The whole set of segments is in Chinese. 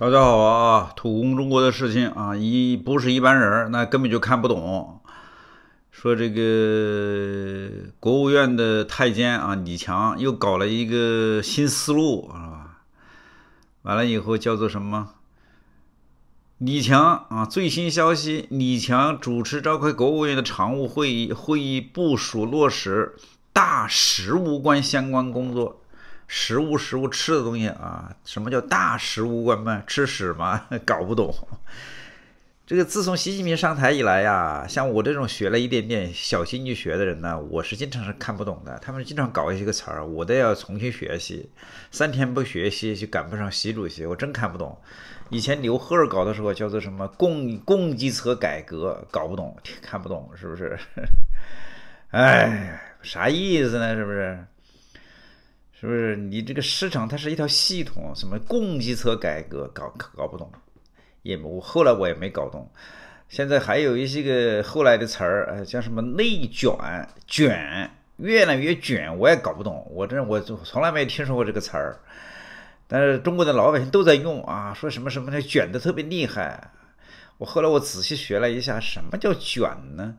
大家好啊！土攻中国的事情啊，一不是一般人那根本就看不懂。说这个国务院的太监啊，李强又搞了一个新思路，啊，完了以后叫做什么？李强啊，最新消息，李强主持召开国务院的常务会议，会议部署落实大实无关相关工作。食物，食物，吃的东西啊！什么叫大食物外卖？吃屎嘛？搞不懂。这个自从习近平上台以来呀，像我这种学了一点点小经济学的人呢，我是经常是看不懂的。他们经常搞一些个词儿，我都要重新学习。三天不学习就赶不上习主席，我真看不懂。以前刘贺搞的时候叫做什么“供供给侧改革”，搞不懂，看不懂，是不是？哎，啥意思呢？是不是？是不是你这个市场它是一套系统？什么供给侧改革，搞搞不懂，也我后来我也没搞懂。现在还有一些个后来的词儿，呃，叫什么内卷，卷越来越卷，我也搞不懂。我这我从来没听说过这个词儿，但是中国的老百姓都在用啊，说什么什么卷的特别厉害。我后来我仔细学了一下，什么叫卷呢？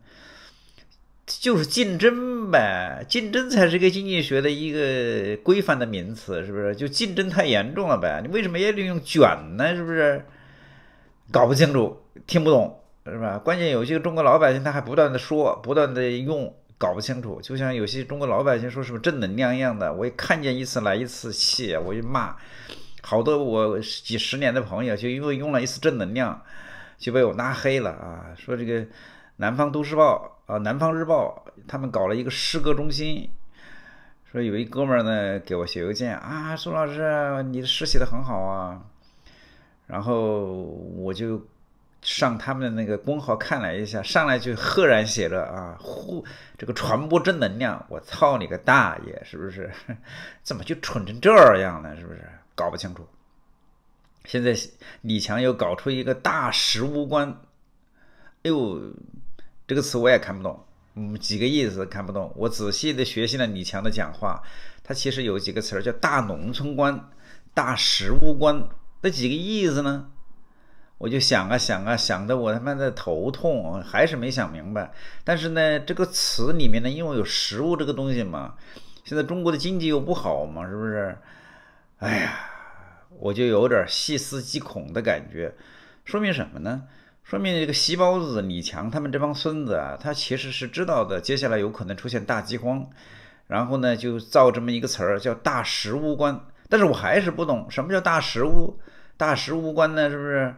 就是竞争呗，竞争才是一个经济学的一个规范的名词，是不是？就竞争太严重了呗，你为什么也得用卷呢？是不是？搞不清楚，听不懂，是吧？关键有些中国老百姓他还不断的说，不断的用，搞不清楚。就像有些中国老百姓说什么正能量一样的，我一看见一次来一次气，我就骂。好多我几十年的朋友，就因为用了一次正能量，就被我拉黑了啊！说这个。南方都市报啊，南方日报，他们搞了一个诗歌中心，说有一哥们儿呢给我写邮件啊，宋老师，你的诗写的很好啊，然后我就上他们的那个公号看了一下，上来就赫然写着啊，呼，这个传播正能量，我操你个大爷，是不是？怎么就蠢成这样了？是不是？搞不清楚。现在李强又搞出一个大食物观，哎呦！这个词我也看不懂，嗯，几个意思看不懂。我仔细的学习了李强的讲话，他其实有几个词儿叫“大农村观”“大食物观”，这几个意思呢，我就想啊想啊想的，我他妈的头痛，还是没想明白。但是呢，这个词里面呢，因为有食物这个东西嘛，现在中国的经济又不好嘛，是不是？哎呀，我就有点细思极恐的感觉，说明什么呢？说明这个西包子李强他们这帮孙子啊，他其实是知道的，接下来有可能出现大饥荒，然后呢就造这么一个词儿叫大食物观。但是我还是不懂什么叫大食物、大食物观呢？是不是？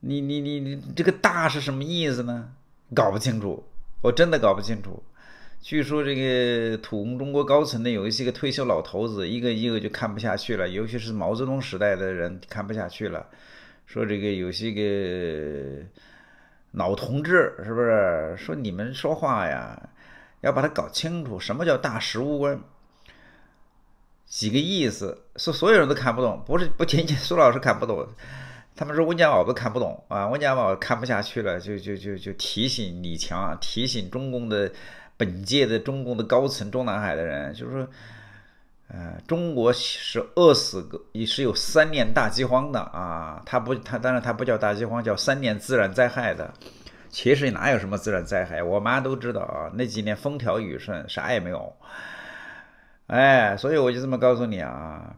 你你你你这个“大”是什么意思呢？搞不清楚，我真的搞不清楚。据说这个土工中国高层的有一些个退休老头子，一个一个就看不下去了，尤其是毛泽东时代的人看不下去了。说这个有些个老同志是不是？说你们说话呀，要把它搞清楚，什么叫大实无问？几个意思？说所有人都看不懂，不是不仅仅苏老师看不懂，他们说温家宝都看不懂啊！温家宝看不下去了，就就就就提醒李强，提醒中共的本届的中共的高层中南海的人，就是说。呃，中国是饿死个也是有三年大饥荒的啊，他不他当然他不叫大饥荒，叫三年自然灾害的。其实哪有什么自然灾害？我妈都知道啊，那几年风调雨顺，啥也没有。哎，所以我就这么告诉你啊，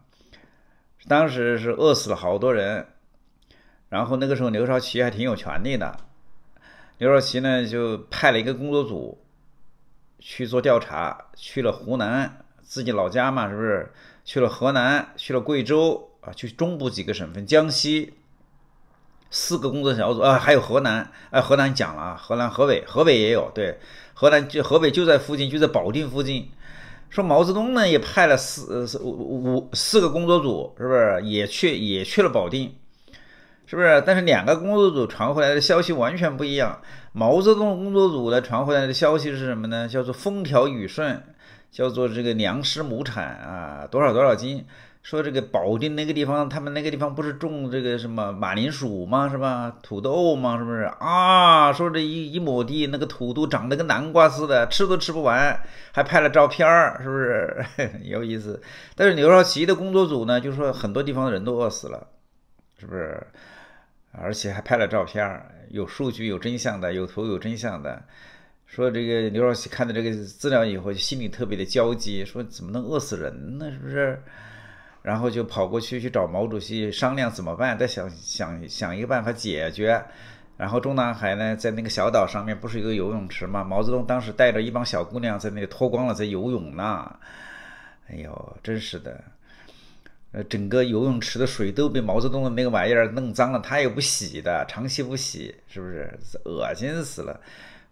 当时是饿死了好多人，然后那个时候刘少奇还挺有权利的，刘少奇呢就派了一个工作组去做调查，去了湖南。自己老家嘛，是不是去了河南，去了贵州啊？去中部几个省份，江西四个工作小组啊，还有河南，哎，河南讲了啊，河南、河北，河北也有对，河南就河北就在附近，就在保定附近。说毛泽东呢也派了四四五五四个工作组，是不是也去也去了保定，是不是？但是两个工作组传回来的消息完全不一样。毛泽东工作组呢传回来的消息是什么呢？叫做风调雨顺。叫做这个粮食亩产啊，多少多少斤？说这个保定那个地方，他们那个地方不是种这个什么马铃薯吗？是吧？土豆吗？是不是啊？说这一一亩地那个土豆长得跟南瓜似的，吃都吃不完，还拍了照片儿，是不是 有意思？但是刘少奇的工作组呢，就说很多地方的人都饿死了，是不是？而且还拍了照片儿，有数据、有真相的，有图、有真相的。说这个刘少奇看到这个资料以后，心里特别的焦急，说怎么能饿死人呢？是不是？然后就跑过去去找毛主席商量怎么办，再想想想一个办法解决。然后中南海呢，在那个小岛上面不是有个游泳池吗？毛泽东当时带着一帮小姑娘在那里脱光了在游泳呢。哎呦，真是的，呃，整个游泳池的水都被毛泽东的那个玩意儿弄脏了，他也不洗的，长期不洗，是不是？恶心死了。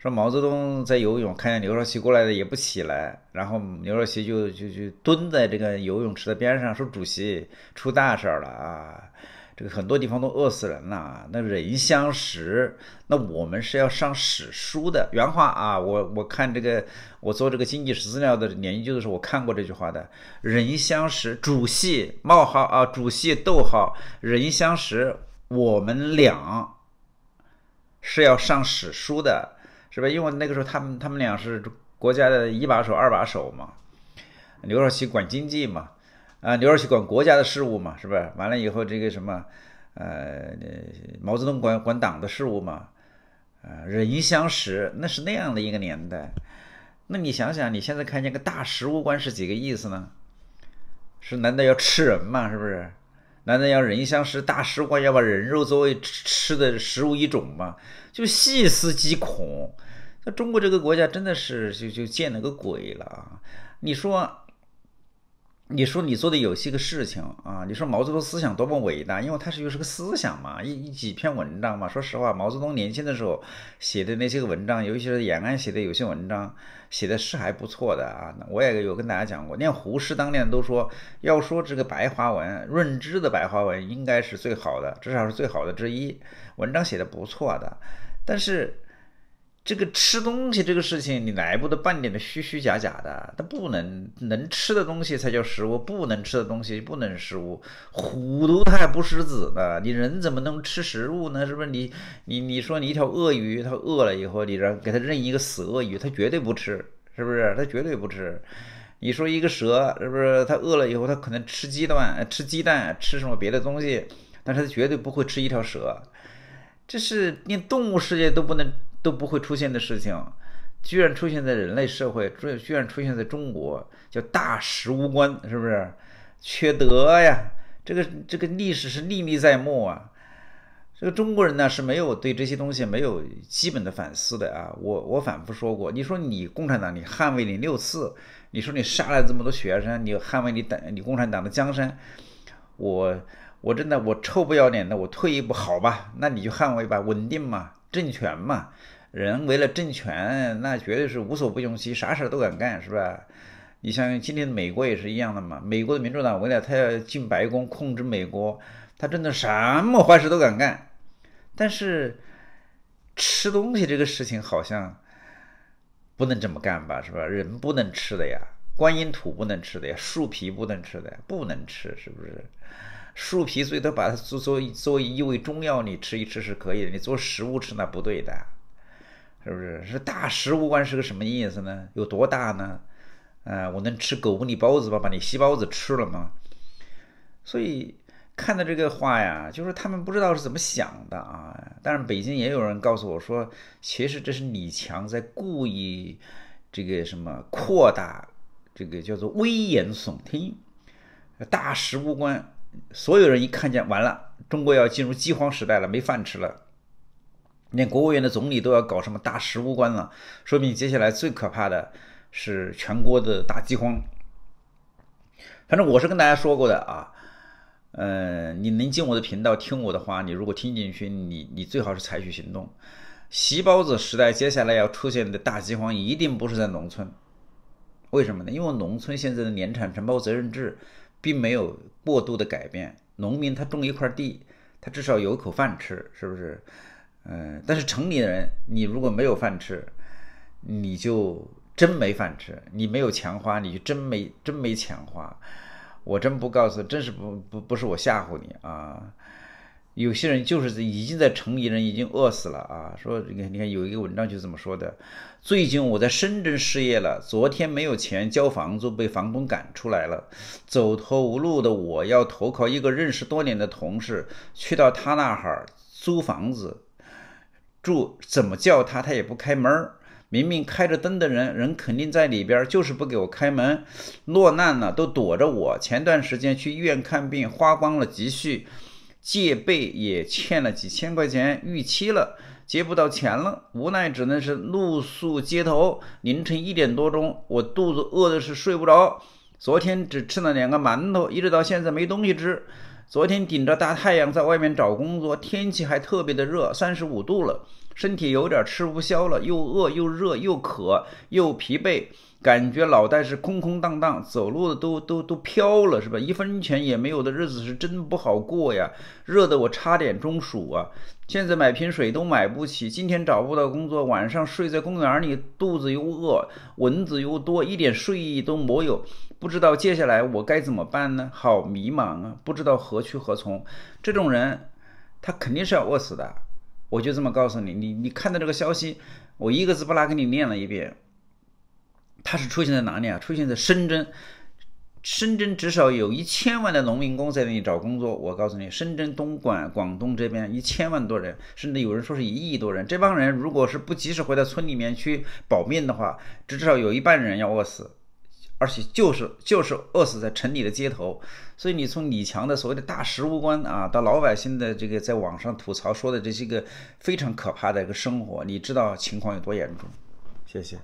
说毛泽东在游泳，看见刘少奇过来的也不起来，然后刘少奇就就就蹲在这个游泳池的边上，说：“主席出大事了啊！这个很多地方都饿死人了。那人相识，那我们是要上史书的原话啊！我我看这个，我做这个经济史资料的研究的时候，我看过这句话的：人相识，主席冒号啊，主席逗号，人相识，我们俩是要上史书的。”是吧？因为那个时候他们他们俩是国家的一把手、二把手嘛，刘少奇管经济嘛，啊，刘少奇管国家的事务嘛，是不是？完了以后这个什么，呃，毛泽东管管党的事务嘛，啊，人相识，那是那样的一个年代。那你想想，你现在看见个大食物官是几个意思呢？是难道要吃人吗？是不是？难道要人相食？大食化，要把人肉作为吃的食物一种吗？就细思极恐。那中国这个国家真的是就就见了个鬼了啊！你说。你说你做的有些个事情啊，你说毛泽东思想多么伟大，因为他是又是个思想嘛，一一几篇文章嘛。说实话，毛泽东年轻的时候写的那些个文章，尤其是延安写的有些文章，写的是还不错的啊。我也有跟大家讲过，连胡适当年都说，要说这个白话文，润之的白话文应该是最好的，至少是最好的之一，文章写的不错的，但是。这个吃东西这个事情，你来不得半点的虚虚假假的。它不能能吃的东西才叫食物，不能吃的东西不能食物。虎毒它还不食子呢，你人怎么能吃食物呢？是不是你你你说你一条鳄鱼，它饿了以后，你让给它扔一个死鳄鱼，它绝对不吃，是不是？它绝对不吃。你说一个蛇，是不是它饿了以后，它可能吃鸡蛋，吃鸡蛋吃什么别的东西，但是它绝对不会吃一条蛇。这是连动物世界都不能。都不会出现的事情，居然出现在人类社会，居然出现在中国，叫大食无关，是不是？缺德呀！这个这个历史是历历在目啊！这个中国人呢是没有对这些东西没有基本的反思的啊！我我反复说过，你说你共产党你捍卫你六次，你说你杀了这么多学生，你捍卫你党你共产党的江山，我我真的我臭不要脸的，我退一步好吧？那你就捍卫吧，稳定嘛！政权嘛，人为了政权，那绝对是无所不用其，啥事都敢干，是吧？你像今天的美国也是一样的嘛，美国的民主党为了他要进白宫控制美国，他真的什么坏事都敢干。但是，吃东西这个事情好像不能这么干吧，是吧？人不能吃的呀，观音土不能吃的呀，树皮不能吃的，不能吃，是不是？树皮，最多把它做做做一味中药，你吃一吃是可以的。你做食物吃那不对的，是不是？是大食物关是个什么意思呢？有多大呢？呃，我能吃狗不理包子吧？把你细包子吃了吗？所以看到这个话呀，就是他们不知道是怎么想的啊。但是北京也有人告诉我说，其实这是李强在故意这个什么扩大这个叫做危言耸听，大食物关。所有人一看见，完了，中国要进入饥荒时代了，没饭吃了。连国务院的总理都要搞什么大食物官了，说明接下来最可怕的是全国的大饥荒。反正我是跟大家说过的啊，嗯，你能进我的频道听我的话，你如果听进去，你你最好是采取行动。席包子时代接下来要出现的大饥荒，一定不是在农村。为什么呢？因为农村现在的年产承包责任制。并没有过度的改变，农民他种一块地，他至少有口饭吃，是不是？嗯，但是城里人，你如果没有饭吃，你就真没饭吃，你没有钱花，你就真没真没钱花。我真不告诉，真是不不不是我吓唬你啊。有些人就是已经在城里人已经饿死了啊！说你看，你看有一个文章就这么说的：最近我在深圳失业了，昨天没有钱交房租，被房东赶出来了。走投无路的我，要投靠一个认识多年的同事，去到他那哈租房子住。怎么叫他，他也不开门。明明开着灯的人，人肯定在里边，就是不给我开门。落难了都躲着我。前段时间去医院看病，花光了积蓄。借呗也欠了几千块钱，逾期了，借不到钱了，无奈只能是露宿街头。凌晨一点多钟，我肚子饿的是睡不着，昨天只吃了两个馒头，一直到现在没东西吃。昨天顶着大太阳在外面找工作，天气还特别的热，三十五度了，身体有点吃不消了，又饿又热又渴又疲惫，感觉脑袋是空空荡荡，走路的都都都飘了，是吧？一分钱也没有的日子是真不好过呀，热的我差点中暑啊。现在买瓶水都买不起，今天找不到工作，晚上睡在公园里，肚子又饿，蚊子又多，一点睡意都没有，不知道接下来我该怎么办呢？好迷茫啊，不知道何去何从。这种人，他肯定是要饿死的。我就这么告诉你，你你看到这个消息，我一个字不拉给你念了一遍。他是出现在哪里啊？出现在深圳。深圳至少有一千万的农民工在那里找工作。我告诉你，深圳、东莞、广东这边一千万多人，甚至有人说是一亿多人。这帮人如果是不及时回到村里面去保命的话，至少有一半人要饿死，而且就是就是饿死在城里的街头。所以你从李强的所谓的大食物官啊，到老百姓的这个在网上吐槽说的这些个非常可怕的一个生活，你知道情况有多严重？谢谢。